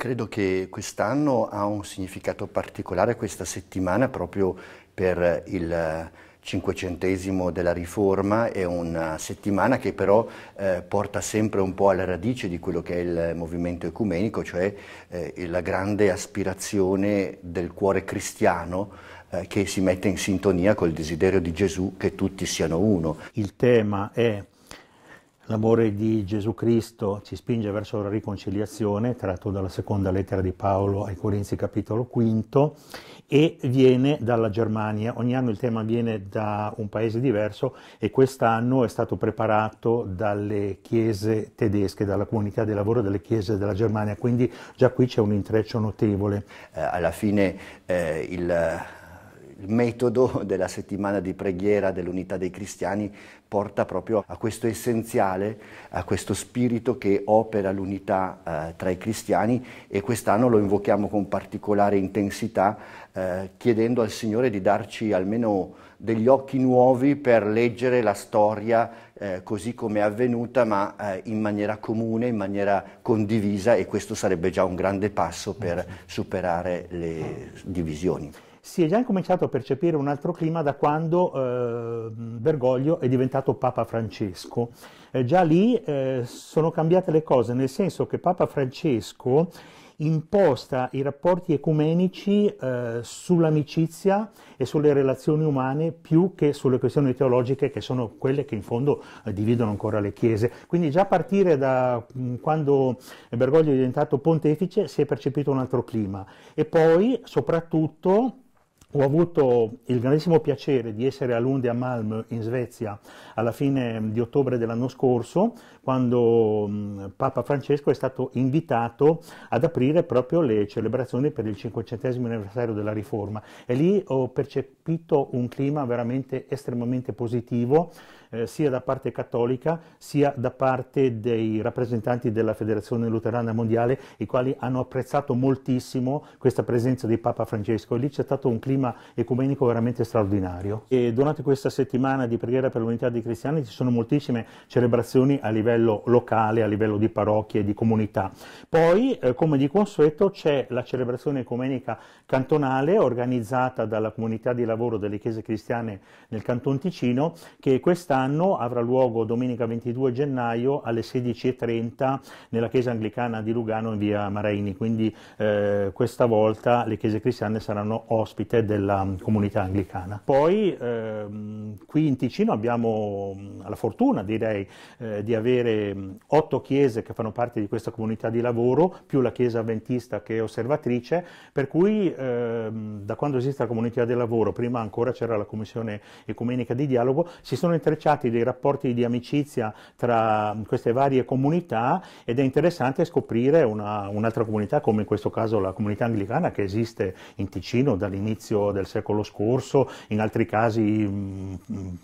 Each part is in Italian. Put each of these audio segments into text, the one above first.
Credo che quest'anno ha un significato particolare questa settimana proprio per il cinquecentesimo della riforma, è una settimana che però eh, porta sempre un po' alla radice di quello che è il movimento ecumenico, cioè eh, la grande aspirazione del cuore cristiano eh, che si mette in sintonia col desiderio di Gesù che tutti siano uno. Il tema è L'amore di Gesù Cristo ci spinge verso la riconciliazione, tratto dalla seconda lettera di Paolo ai Corinzi capitolo quinto, e viene dalla Germania. Ogni anno il tema viene da un paese diverso e quest'anno è stato preparato dalle chiese tedesche, dalla comunità di lavoro delle chiese della Germania, quindi già qui c'è un intreccio notevole. Eh, alla fine eh, il il metodo della settimana di preghiera dell'unità dei cristiani porta proprio a questo essenziale, a questo spirito che opera l'unità eh, tra i cristiani e quest'anno lo invochiamo con particolare intensità eh, chiedendo al Signore di darci almeno degli occhi nuovi per leggere la storia eh, così come è avvenuta, ma eh, in maniera comune, in maniera condivisa e questo sarebbe già un grande passo per superare le divisioni si è già cominciato a percepire un altro clima da quando eh, Bergoglio è diventato Papa Francesco. Eh, già lì eh, sono cambiate le cose, nel senso che Papa Francesco imposta i rapporti ecumenici eh, sull'amicizia e sulle relazioni umane più che sulle questioni teologiche che sono quelle che in fondo eh, dividono ancora le chiese. Quindi già a partire da mh, mm, quando Bergoglio è diventato pontefice si è percepito un altro clima e poi soprattutto ho avuto il grandissimo piacere di essere a Lunde a Malm in Svezia alla fine mm, di ottobre dell'anno scorso, quando mm, Papa Francesco è stato invitato ad aprire proprio le celebrazioni per il 500 anniversario della Riforma e lì ho percepito un clima veramente estremamente positivo eh, sia da parte cattolica sia da parte dei rappresentanti della Federazione Luterana Mondiale, i quali hanno apprezzato moltissimo questa presenza di Papa Francesco e lì c'è stato un clima ecumenico veramente straordinario. E durante questa settimana di preghiera per l'unità dei cristiani ci sono moltissime celebrazioni a livello locale, a livello di parrocchie, di comunità. Poi, eh, come di consueto, c'è la celebrazione ecumenica cantonale organizzata dalla comunità di lavoro delle chiese cristiane nel Canton Ticino che quest'anno quest'anno avrà luogo domenica 22 gennaio alle 16.30 nella chiesa anglicana di Lugano in via Maraini, quindi eh, questa volta le chiese cristiane saranno ospite della mm, comunità anglicana. Poi eh, qui in Ticino abbiamo mm, la fortuna direi eh, di avere mm, otto chiese che fanno parte di questa comunità di lavoro, più la chiesa avventista che è osservatrice, per cui ehm, da quando esiste la comunità del lavoro, prima ancora c'era la commissione ecumenica di dialogo, si sono intrecciati tracciati dei rapporti di amicizia tra queste varie comunità ed è interessante scoprire una, un'altra comunità come in questo caso la comunità anglicana che esiste in Ticino dall'inizio del secolo scorso, in altri casi mh,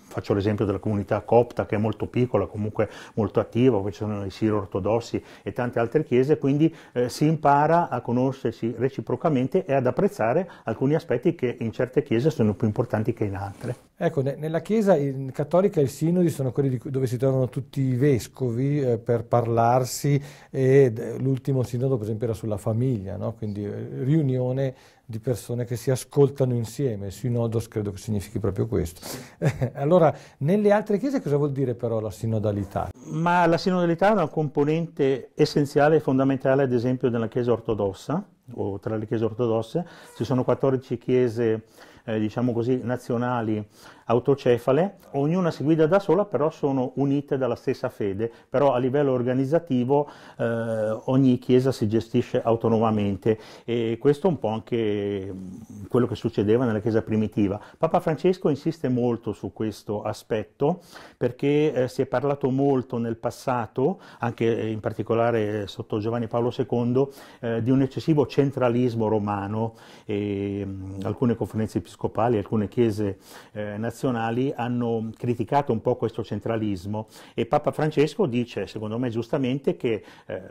faccio l'esempio della comunità copta che è molto piccola, comunque molto attiva, poi ci sono i siro ortodossi e tante altre chiese, quindi eh, si impara a conoscersi reciprocamente e ad apprezzare alcuni aspetti che in certe chiese sono più importanti che in altre. Ecco, nella Chiesa cattolica i sinodi sono quelli dove si trovano tutti i vescovi eh, per parlarsi e eh, l'ultimo sinodo per esempio era sulla famiglia, no? quindi eh, riunione di persone che si ascoltano insieme, sinodos credo che significhi proprio questo. allora, nelle altre chiese cosa vuol dire però la sinodalità? Ma la sinodalità è una componente essenziale e fondamentale ad esempio nella Chiesa ortodossa o tra le Chiese ortodosse, ci sono 14 chiese eh, diciamo così, nazionali autocefale, ognuna si guida da sola, però sono unite dalla stessa fede, però a livello organizzativo eh, ogni chiesa si gestisce autonomamente e questo è un po' anche mm, quello che succedeva nella chiesa primitiva. Papa Francesco insiste molto su questo aspetto perché eh, si è parlato molto nel passato, anche eh, in particolare eh, sotto Giovanni Paolo II, eh, di un eccessivo centralismo romano e mh, mm, alcune conferenze episcopali episcopali, alcune chiese eh, nazionali hanno criticato un po' questo centralismo e Papa Francesco dice, secondo me giustamente, che eh,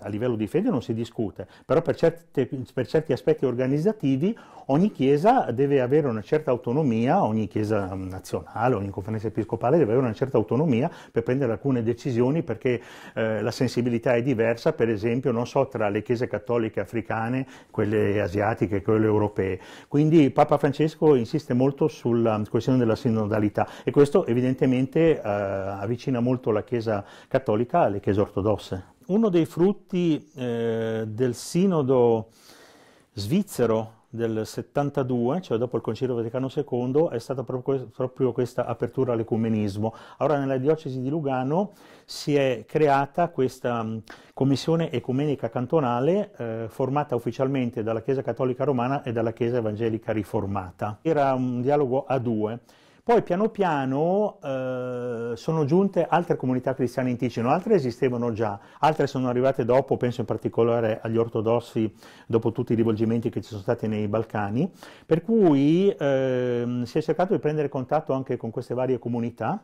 a livello di fede non si discute, però per certi, per certi aspetti organizzativi ogni chiesa deve avere una certa autonomia, ogni chiesa nazionale, ogni conferenza episcopale deve avere una certa autonomia per prendere alcune decisioni perché eh, la sensibilità è diversa, per esempio, non so, tra le chiese cattoliche africane, quelle asiatiche, quelle europee. Quindi Papa Francesco Francesco insiste molto sulla questione della sinodalità e questo evidentemente eh, avvicina molto la Chiesa cattolica alle Chiese ortodosse. Uno dei frutti eh, del sinodo svizzero del 72, cioè dopo il Concilio Vaticano II, è stata proprio questa apertura all'ecumenismo. Ora nella diocesi di Lugano si è creata questa mm, commissione ecumenica cantonale eh, formata ufficialmente dalla Chiesa Cattolica Romana e dalla Chiesa Evangelica Riformata. Era un dialogo a due. Poi piano piano eh, sono giunte altre comunità cristiane in Ticino, altre esistevano già, altre sono arrivate dopo, penso in particolare agli ortodossi dopo tutti i rivolgimenti che ci sono stati nei Balcani, per cui eh, si è cercato di prendere contatto anche con queste varie comunità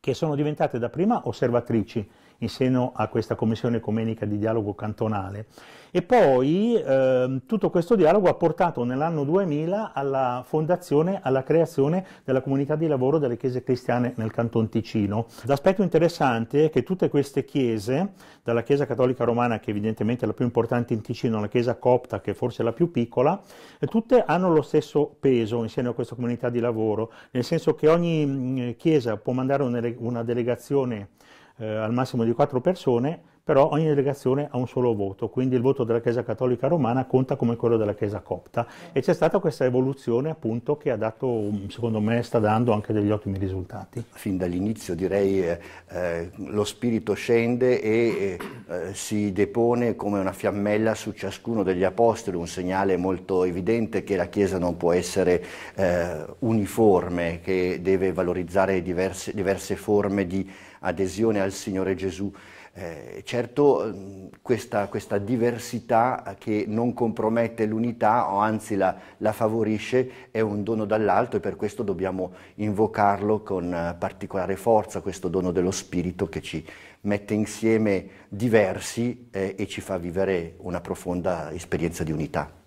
che sono diventate dapprima osservatrici in seno a questa commissione ecumenica di dialogo cantonale e poi eh, tutto questo dialogo ha portato nell'anno 2000 alla fondazione, alla creazione della comunità di lavoro delle chiese cristiane nel Canton Ticino. L'aspetto interessante è che tutte queste chiese, dalla chiesa cattolica romana che evidentemente è la più importante in Ticino, alla chiesa copta che forse è la più piccola, tutte hanno lo stesso peso in seno a questa comunità di lavoro, nel senso che ogni mm, chiesa può mandare un eletto una delegazione eh, al massimo di quattro persone però ogni delegazione ha un solo voto, quindi il voto della Chiesa Cattolica Romana conta come quello della Chiesa Copta e c'è stata questa evoluzione appunto che ha dato, secondo me, sta dando anche degli ottimi risultati. Fin dall'inizio direi eh, eh lo spirito scende e eh, eh, si depone come una fiammella su ciascuno degli apostoli, un segnale molto evidente che la Chiesa non può essere eh, uniforme, che deve valorizzare diverse, diverse forme di adesione al Signore Gesù. Eh, certo mm, questa, questa, diversità che non compromette l'unità o anzi la, la favorisce è un dono dall'alto e per questo dobbiamo invocarlo con eh, particolare forza, questo dono dello spirito che ci mette insieme diversi eh, e ci fa vivere una profonda esperienza di unità.